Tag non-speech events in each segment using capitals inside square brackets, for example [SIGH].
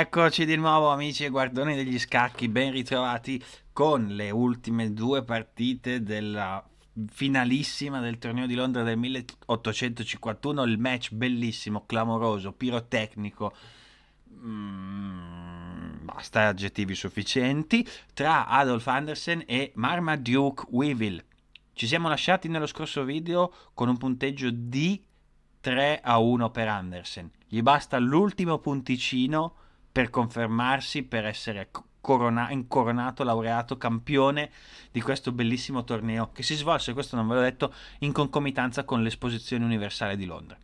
Eccoci di nuovo amici e guardoni degli scacchi, ben ritrovati con le ultime due partite della finalissima del torneo di Londra del 1851, il match bellissimo, clamoroso, pirotecnico, mm, basta aggettivi sufficienti, tra Adolf Andersen e Marmaduke Weevil. Ci siamo lasciati nello scorso video con un punteggio di 3 a 1 per Andersen. Gli basta l'ultimo punticino per confermarsi, per essere corona- incoronato, laureato, campione di questo bellissimo torneo che si svolse, questo non ve l'ho detto, in concomitanza con l'esposizione universale di Londra.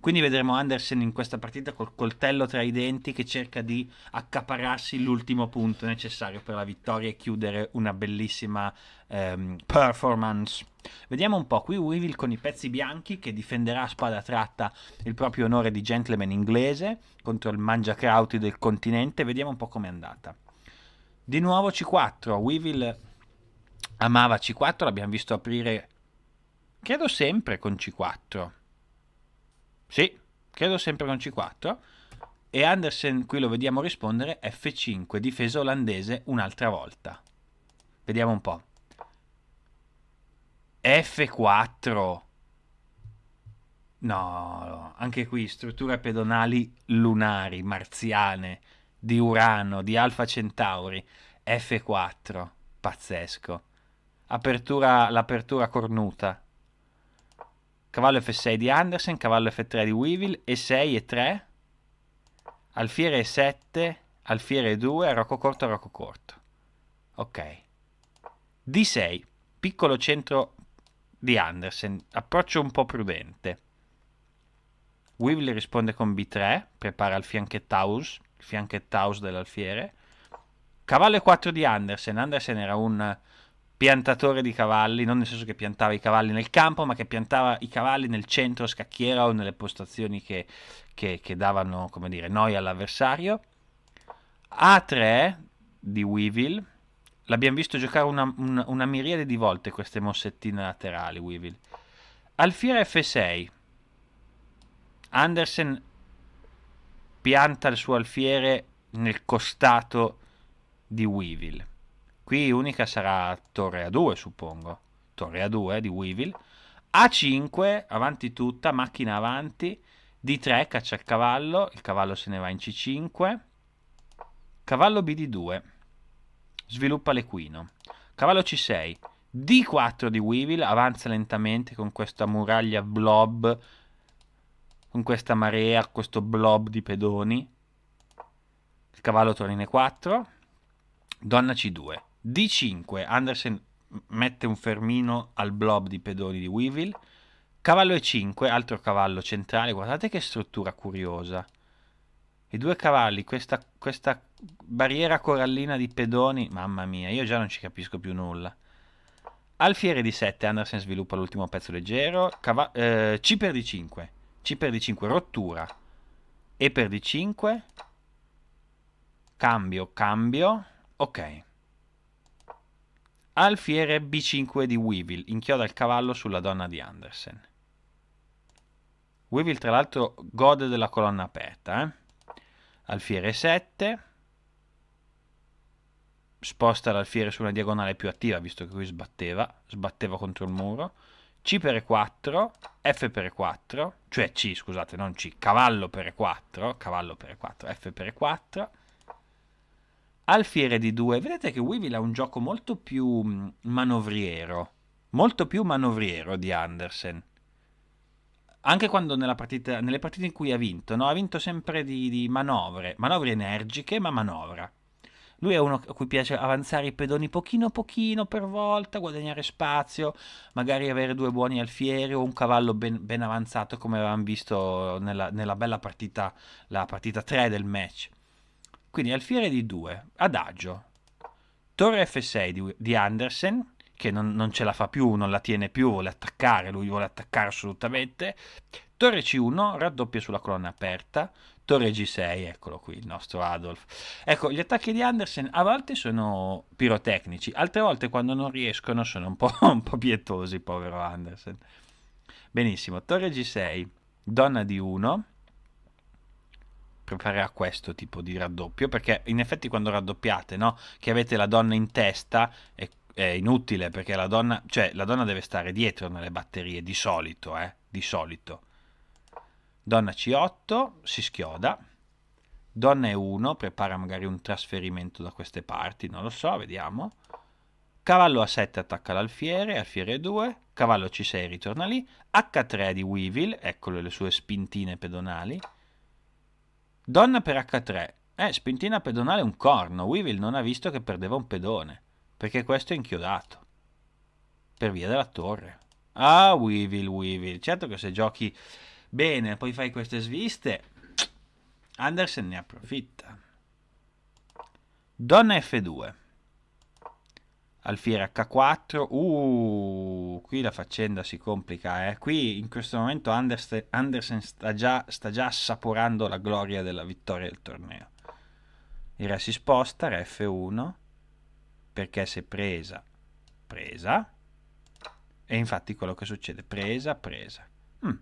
Quindi vedremo Andersen in questa partita col coltello tra i denti che cerca di accaparrarsi l'ultimo punto necessario per la vittoria e chiudere una bellissima ehm, performance. Vediamo un po' qui Weevil con i pezzi bianchi che difenderà a spada tratta il proprio onore di gentleman inglese contro il mangiacrauti del continente, vediamo un po' com'è andata. Di nuovo C4, Weevil amava C4, l'abbiamo visto aprire credo sempre con C4 sì, credo sempre con C4. E Andersen, qui lo vediamo rispondere, F5, difesa olandese un'altra volta. Vediamo un po'. F4. No, anche qui strutture pedonali lunari, marziane, di Urano, di Alfa Centauri, F4, pazzesco. Apertura, l'apertura cornuta, cavallo F6 di Andersen, cavallo F3 di Weevil, E6 e 3, alfiere E7, alfiere E2, rocco corto, rocco corto. Ok. D6, piccolo centro di Andersen, approccio un po' prudente. Weevil risponde con B3, prepara il fianchet house, il fianchet house dell'alfiere. Cavallo 4 di Andersen, Andersen era un piantatore di cavalli, non nel senso che piantava i cavalli nel campo, ma che piantava i cavalli nel centro scacchiera o nelle postazioni che, che, che davano come dire, noia all'avversario. A3 di Weevil, l'abbiamo visto giocare una, una, una miriade di volte queste mossettine laterali Weevil. Alfiere F6, Andersen pianta il suo alfiere nel costato di Weevil Qui unica sarà torre A2, suppongo. Torre A2 di Weevil. A5, avanti tutta, macchina avanti. D3, caccia il cavallo. Il cavallo se ne va in C5. Cavallo bd 2. Sviluppa l'equino. Cavallo C6. D4 di Weevil. Avanza lentamente con questa muraglia blob. Con questa marea, questo blob di pedoni. Il cavallo torna in E4. Donna C2 D5, Andersen mette un fermino al blob di pedoni di Weevil. Cavallo E5, altro cavallo centrale, guardate che struttura curiosa. I due cavalli, questa, questa barriera corallina di pedoni, mamma mia, io già non ci capisco più nulla. Alfiere di 7, Andersen sviluppa l'ultimo pezzo leggero. Cava- eh, C per D5. C per D5, rottura. E per D5. Cambio, cambio. Ok. Alfiere B5 di Weevil, inchioda il cavallo sulla donna di Andersen. Weevil tra l'altro gode della colonna aperta. Eh? Alfiere 7. Sposta l'alfiere su una diagonale più attiva, visto che qui sbatteva, sbatteva contro il muro. C per e 4, F per e 4, cioè C, scusate, non C, cavallo per e 4, cavallo per 4, F per e 4 alfiere di 2, vedete che Weevil ha un gioco molto più mm, manovriero, molto più manovriero di Andersen. Anche quando partita, nelle partite in cui ha vinto, no? ha vinto sempre di, di manovre, manovre energiche, ma manovra. Lui è uno a cui piace avanzare i pedoni pochino pochino per volta, guadagnare spazio, magari avere due buoni alfieri o un cavallo ben, ben avanzato come avevamo visto nella, nella bella partita, la partita 3 del match. Quindi alfiere di 2, adagio. Torre F6 di, di Andersen, che non, non, ce la fa più, non la tiene più, vuole attaccare, lui vuole attaccare assolutamente. Torre C1, raddoppia sulla colonna aperta. Torre G6, eccolo qui il nostro Adolf. Ecco, gli attacchi di Andersen a volte sono pirotecnici, altre volte quando non riescono sono un po', [LAUGHS] un po pietosi, povero Andersen. Benissimo, torre G6, donna di 1, preparerà questo tipo di raddoppio, perché in effetti quando raddoppiate, no? Che avete la donna in testa è, è inutile perché la donna, cioè, la donna deve stare dietro nelle batterie di solito, eh? Di solito. Donna C8 si schioda. Donna E1 prepara magari un trasferimento da queste parti, non lo so, vediamo. Cavallo A7 attacca l'alfiere, alfiere 2 cavallo C6 ritorna lì, H3 di Weevil, eccole le sue spintine pedonali. Donna per H3. Eh, spintina pedonale un corno. Weevil non ha visto che perdeva un pedone. Perché questo è inchiodato. Per via della torre. Ah, Weevil, Weevil. Certo che se giochi bene, poi fai queste sviste. Andersen ne approfitta. Donna F2. Alfiere H4, uh, qui la faccenda si complica, eh. qui in questo momento Andersen, sta, già, sta, già, assaporando la gloria della vittoria del torneo. Il re si sposta, re F1, perché se presa, presa, e infatti quello che succede, presa, presa. Mm.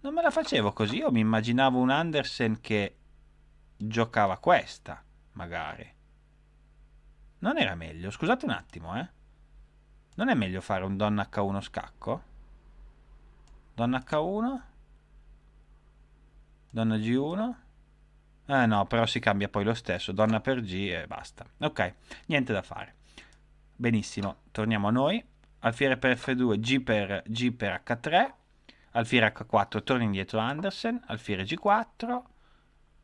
Non me la facevo così, io mi immaginavo un Andersen che giocava questa, magari. Non era meglio, scusate un attimo, eh. Non è meglio fare un donna H1 scacco? Donna H1? Donna G1? Eh no, però si cambia poi lo stesso, donna per G e basta. Ok, niente da fare. Benissimo, torniamo a noi. Alfiere per F2, G per, G per H3. Alfiere H4, torna indietro Andersen. Alfiere G4.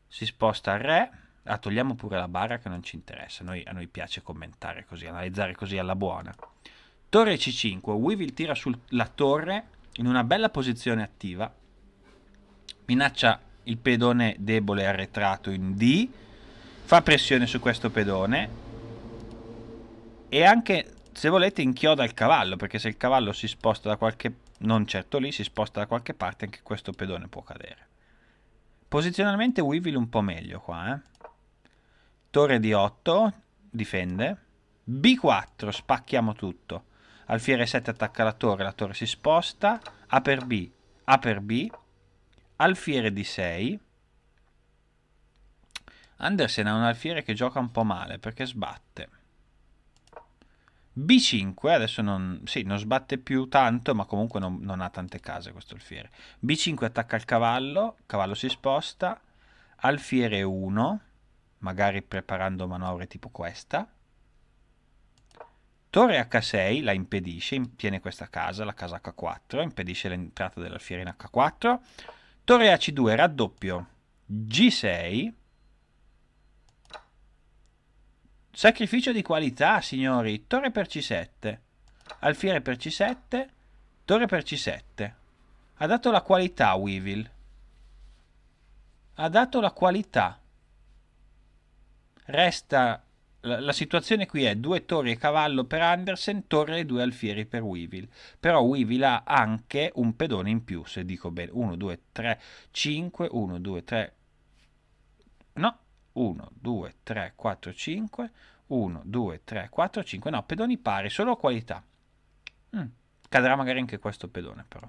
Si sposta a Re. Ah, togliamo pure la barra che non ci interessa. Noi, a noi piace commentare così, analizzare così alla buona. Torre C5. Weevil tira sulla torre in una bella posizione attiva. Minaccia il pedone debole arretrato in D. Fa pressione su questo pedone. E anche, se volete, inchioda il cavallo. Perché se il cavallo si sposta da qualche... Non certo lì, si sposta da qualche parte, anche questo pedone può cadere. Posizionalmente Weevil un po' meglio qua, eh. Torre di 8, difende. B4, spacchiamo tutto. Alfiere 7 attacca la torre, la torre si sposta. A per B, A per B. Alfiere di 6. Andersen ha un alfiere che gioca un po' male perché sbatte. B5, adesso non, sì, non sbatte più tanto, ma comunque non, non ha tante case questo alfiere. B5 attacca il cavallo, cavallo si sposta, alfiere 1, magari preparando manovre tipo questa. Torre H6 la impedisce, tiene questa casa, la casa H4, impedisce l'entrata dell'alfiere in H4. Torre AC2 raddoppio G6. Sacrificio di qualità, signori. Torre per C7. Alfiere per C7. Torre per C7. Ha dato la qualità, Weevil. Ha dato la qualità. Resta la, la situazione qui è due torri e cavallo per Andersen, torre e due alfieri per Weevil. Però Weevil ha anche un pedone in più, se dico bene. 1, 2, 3, 5, 1, 2, 3... No, 1, 2, 3, 4, 5, 1, 2, 3, 4, 5, no, pedoni pari, solo qualità. Mm. Cadrà magari anche questo pedone però.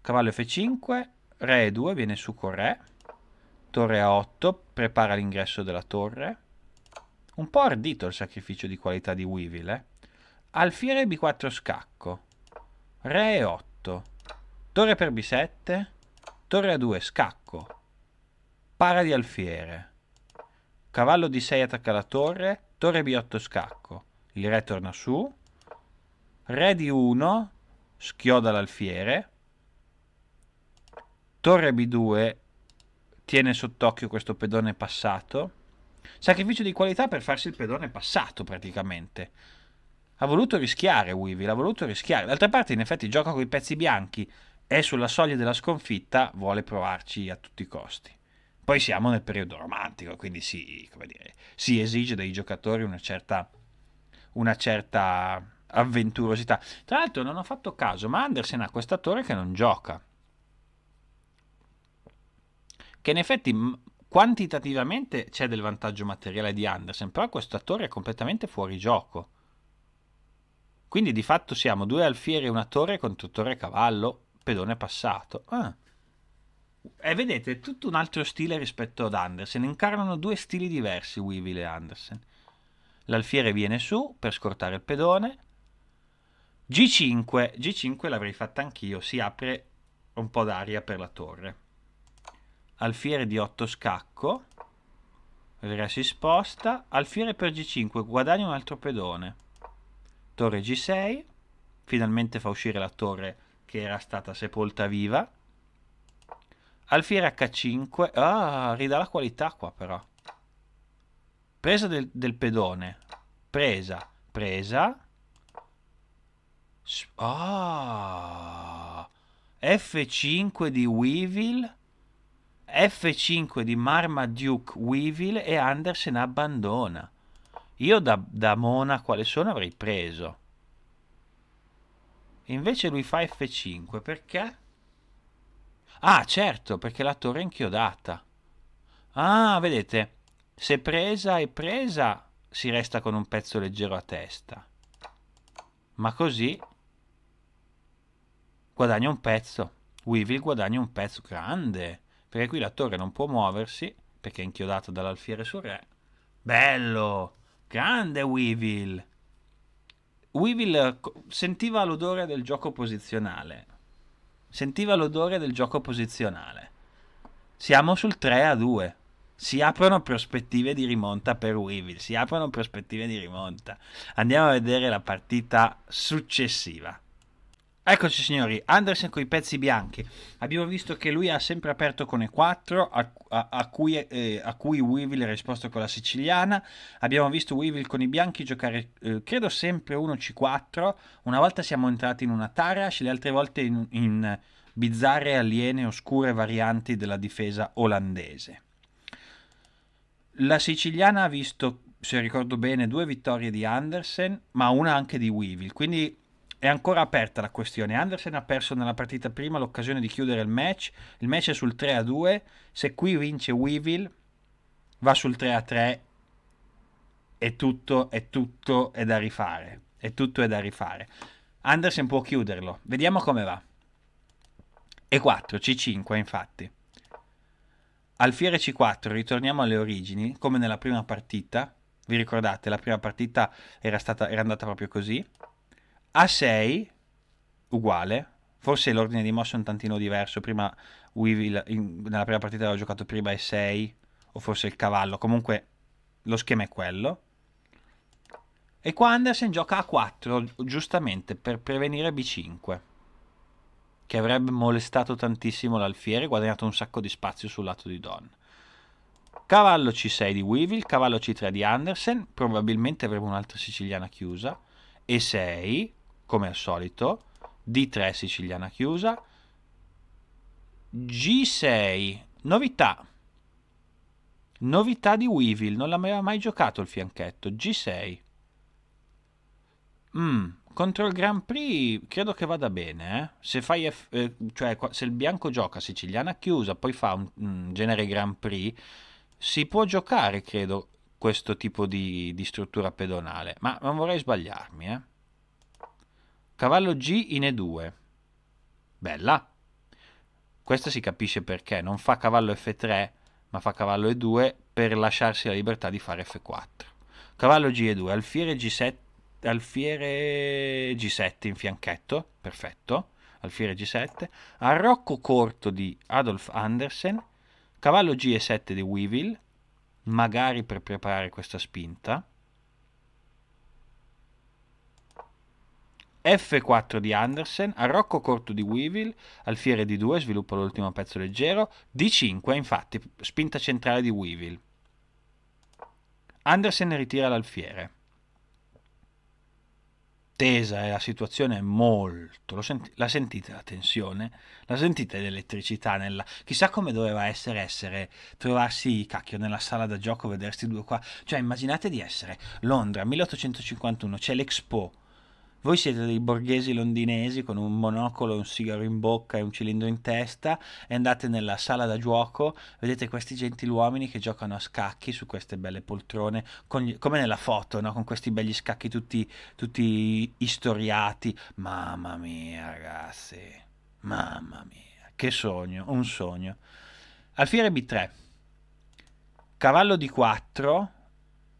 Cavallo F5, Re E2 viene su con Re. Torre a 8 prepara l'ingresso della torre. Un po' ardito il sacrificio di qualità di Weevil, eh? Alfiere B4 scacco. Re e 8. Torre per B7. Torre a 2 scacco. Para di alfiere. Cavallo D6 attacca la torre. Torre B8 scacco. Il re torna su. Re di 1 schioda l'alfiere. Torre B2 tiene sott'occhio questo pedone passato. Sacrificio di qualità per farsi il pedone passato praticamente. Ha voluto rischiare Weevil, ha voluto rischiare. D'altra parte, in effetti, gioca con i pezzi bianchi, è sulla soglia della sconfitta, vuole provarci a tutti i costi. Poi siamo nel periodo romantico, quindi si, dire, si esige dai giocatori una certa, una certa avventurosità. Tra l'altro non ho fatto caso, ma Andersen ha quest'attore che non gioca che in effetti quantitativamente c'è del vantaggio materiale di Andersen, però questo attore è completamente fuori gioco. Quindi di fatto siamo due alfieri e una torre contro torre e cavallo, pedone passato. Ah. E vedete, è tutto un altro stile rispetto ad Andersen, incarnano due stili diversi Weevil e Andersen. L'alfiere viene su per scortare il pedone. G5, G5 l'avrei fatta anch'io, si apre un po' d'aria per la torre alfiere di 8 scacco, re si sposta, alfiere per g5, guadagna un altro pedone, torre g6, finalmente fa uscire la torre che era stata sepolta viva, alfiere h5, ah, ridà la qualità qua però, presa del, del pedone, presa, presa, ah, f5 di Weevil, F5 di Marmaduke Weevil e Andersen abbandona. Io da, da mona quale sono avrei preso. Invece lui fa F5 perché? Ah, certo, perché la torre è inchiodata. Ah, vedete, se presa e presa si resta con un pezzo leggero a testa. Ma così guadagna un pezzo. Weevil guadagna un pezzo grande. Perché qui la torre non può muoversi, perché è inchiodata dall'alfiere sul re. Bello! Grande Weevil! Weevil sentiva l'odore del gioco posizionale. Sentiva l'odore del gioco posizionale. Siamo sul 3 a 2. Si aprono prospettive di rimonta per Weevil. Si aprono prospettive di rimonta. Andiamo a vedere la partita successiva. Eccoci signori, Andersen con i pezzi bianchi. Abbiamo visto che lui ha sempre aperto con E4, a, a, a cui, eh, a cui Weevil ha risposto con la siciliana. Abbiamo visto Weevil con i bianchi giocare, eh, credo sempre 1-C4. Una volta siamo entrati in una Tarash, le altre volte in, in bizzarre, aliene, oscure varianti della difesa olandese. La siciliana ha visto, se ricordo bene, due vittorie di Andersen, ma una anche di Weevil. Quindi è ancora aperta la questione. Andersen ha perso nella partita prima l'occasione di chiudere il match. Il match è sul 3 a 2. Se qui vince Weevil, va sul 3 a 3 e tutto, è tutto è da rifare. E tutto è da rifare. Andersen può chiuderlo. Vediamo come va. E4, C5 infatti. Alfiere C4, ritorniamo alle origini, come nella prima partita. Vi ricordate, la prima partita era, stata, era andata proprio così. A6 uguale, forse l'ordine di mossa è un tantino diverso, prima Weevil, in, nella prima partita aveva giocato prima E6 o forse il cavallo, comunque lo schema è quello. E qua Andersen gioca A4 giustamente per prevenire B5 che avrebbe molestato tantissimo l'alfiere e guadagnato un sacco di spazio sul lato di Don. Cavallo C6 di Weevil, cavallo C3 di Andersen, probabilmente avremo un'altra siciliana chiusa, E6, come al solito, D3 siciliana chiusa, G6, novità, novità di Weevil, non l'aveva mai giocato il fianchetto, G6. Mm, contro il Grand Prix credo che vada bene, eh? se, F, eh, cioè, se il bianco gioca siciliana chiusa, poi fa un, un mm, genere Grand Prix, si può giocare credo questo tipo di, di struttura pedonale, ma non vorrei sbagliarmi, eh? Cavallo G in E2. Bella. Questa si capisce perché. Non fa cavallo F3, ma fa cavallo E2 per lasciarsi la libertà di fare F4. Cavallo G E2. Alfiere G7. Alfiere G7 in fianchetto. Perfetto. Alfiere G7. Arrocco corto di Adolf Andersen. Cavallo G7 di Weevil. Magari per preparare questa spinta. F4 di Andersen, a Rocco corto di Weevil, alfiere d 2 sviluppa l'ultimo pezzo leggero, D5 infatti, spinta centrale di Weevil. Andersen ritira l'alfiere. Tesa è eh, la situazione molto, senti, la sentite la tensione, la sentite l'elettricità nella... Chissà come doveva essere essere, trovarsi, cacchio, nella sala da gioco, vedersi due qua. Cioè immaginate di essere Londra 1851, c'è l'Expo, voi siete dei borghesi londinesi con un monocolo, un sigaro in bocca e un cilindro in testa e andate nella sala da gioco, vedete questi gentiluomini che giocano a scacchi su queste belle poltrone, gli, come nella foto, no? con questi belli scacchi tutti, tutti istoriati. Mamma mia, ragazzi, mamma mia, che sogno, un sogno. Alfiere B3, cavallo d 4,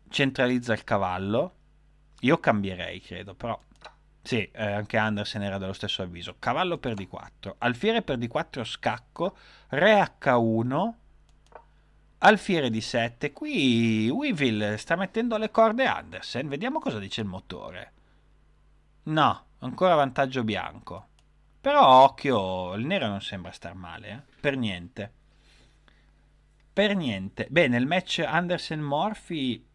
centralizza il cavallo. Io cambierei, credo, però sì, eh, anche Andersen era dello stesso avviso. Cavallo per D4, alfiere per D4 scacco, re H1, alfiere D7. Qui Weevil sta mettendo le corde Andersen. Vediamo cosa dice il motore. No, ancora vantaggio bianco. Però occhio, il nero non sembra star male, eh? per niente. Per niente. Beh, nel match Andersen-Morphy,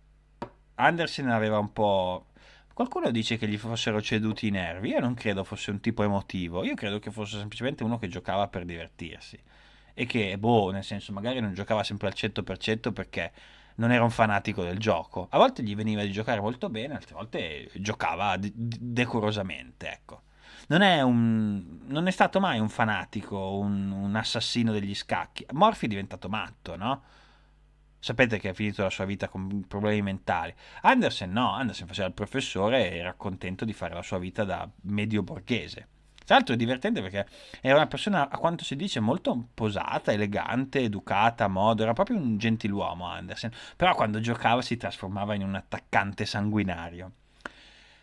Andersen aveva un po' Qualcuno dice che gli fossero ceduti i nervi, io non credo fosse un tipo emotivo, io credo che fosse semplicemente uno che giocava per divertirsi e che, boh, nel senso, magari non giocava sempre al 100% perché non era un fanatico del gioco. A volte gli veniva di giocare molto bene, altre volte giocava de- decorosamente, ecco. Non è, un, non è, stato mai un fanatico, un, un assassino degli scacchi. Morphy è diventato matto, no? Sapete che ha finito la sua vita con problemi mentali. Andersen no, Andersen faceva il professore e era contento di fare la sua vita da medio borghese. Tra l'altro è divertente perché era una persona, a quanto si dice, molto posata, elegante, educata, modo, era proprio un gentiluomo Andersen, però quando giocava si trasformava in un attaccante sanguinario.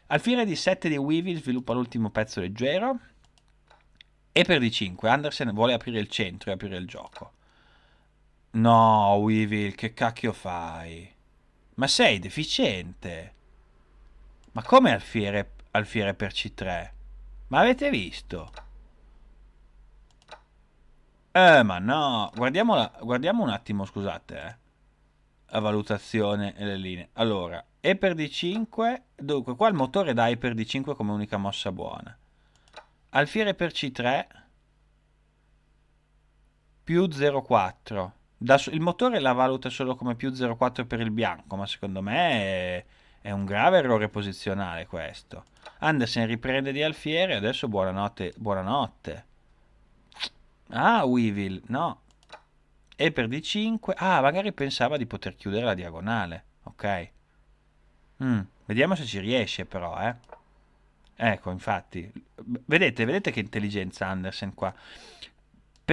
Al fine di 7 di Weevil sviluppa l'ultimo pezzo leggero e per di 5 Andersen vuole aprire il centro e aprire il gioco. No, Weevil, che cacchio fai? Ma sei deficiente. Ma come alfiere, alfiere per C3? Ma avete visto? Eh, ma no. Guardiamola, guardiamo un attimo, scusate, eh. La valutazione e le linee. Allora, E per D5. Dunque, qua il motore dà E per D5 come unica mossa buona. Alfiere per C3. Più 0,4 da, il motore la valuta solo come più 0,4 per il bianco, ma secondo me è, è un grave errore posizionale questo. Andersen riprende di Alfieri, adesso buonanotte, buonanotte. Ah, Weevil, no. E per D5, ah, magari pensava di poter chiudere la diagonale, ok. Mm, vediamo se ci riesce però, eh. Ecco, infatti, vedete, vedete che intelligenza Andersen qua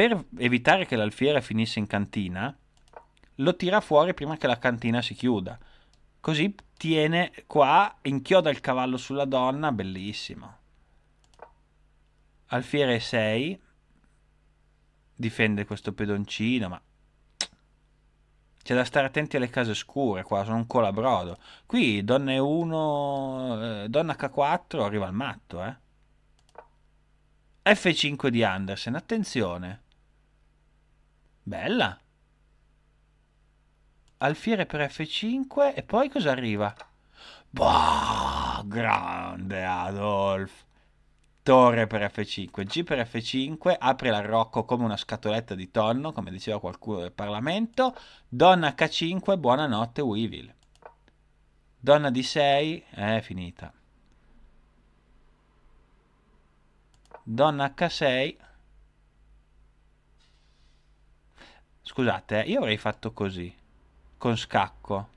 per evitare che l'alfiere finisse in cantina, lo tira fuori prima che la cantina si chiuda. Così tiene qua, inchioda il cavallo sulla donna, bellissimo. Alfiere 6, difende questo pedoncino, ma c'è da stare attenti alle case scure qua, sono un colabrodo. Qui donna E1, eh, donna H4 arriva al matto, eh. F5 di Andersen, attenzione. Bella. Alfiere per F5 e poi cosa arriva? Boh, grande Adolf. Torre per F5, G per F5, apre l'arrocco come una scatoletta di tonno, come diceva qualcuno del Parlamento. Donna H5, buonanotte Weevil. Donna D6, è eh, finita. Donna H6, Scusate, eh, io avrei fatto così. Con scacco.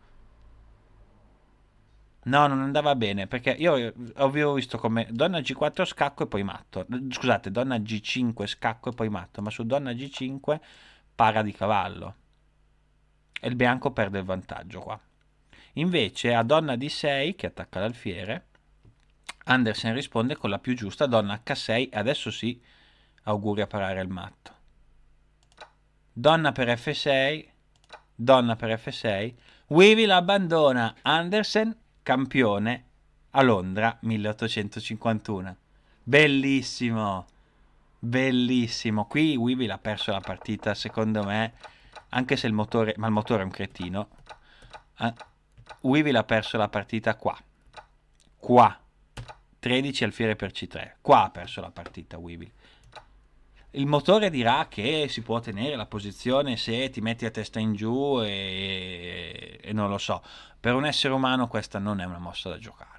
No, non andava bene, perché io avevo visto come donna G4 scacco e poi matto. Scusate, donna G5 scacco e poi matto, ma su donna G5 para di cavallo. E il bianco perde il vantaggio qua. Invece a donna D6, che attacca l'alfiere, Andersen risponde con la più giusta donna H6, adesso sì, auguri a parare il matto donna per F6, donna per F6, Weevil abbandona Andersen, campione, a Londra 1851. Bellissimo, bellissimo. Qui Weevil ha perso la partita, secondo me, anche se il motore, ma il motore è un cretino. Uh, Weevil ha perso la partita qua, qua, 13 alfiere per C3, qua ha perso la partita Weevil il motore dirà che si può tenere la posizione se ti metti a testa in giù e, e non lo so. Per un essere umano questa non è una mossa da giocare.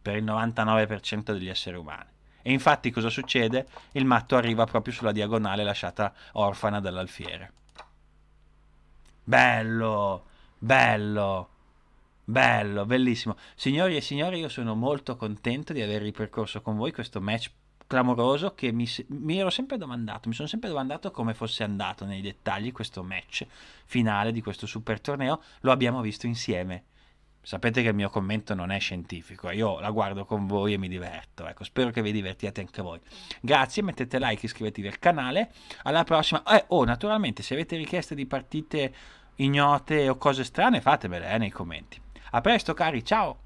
Per il 99% degli esseri umani. E infatti cosa succede? Il matto arriva proprio sulla diagonale lasciata orfana dall'alfiere. Bello, bello, bello, bellissimo. Signori e signori, io sono molto contento di aver ripercorso con voi questo match clamoroso che mi, mi, ero sempre domandato, mi sono sempre domandato come fosse andato nei dettagli questo match finale di questo super torneo, lo abbiamo visto insieme. Sapete che il mio commento non è scientifico, io la guardo con voi e mi diverto, ecco, spero che vi divertiate anche voi. Grazie, mettete like, iscrivetevi al canale, alla prossima. Eh, oh, naturalmente, se avete richieste di partite ignote o cose strane, fatemele eh, nei commenti. A presto cari, ciao!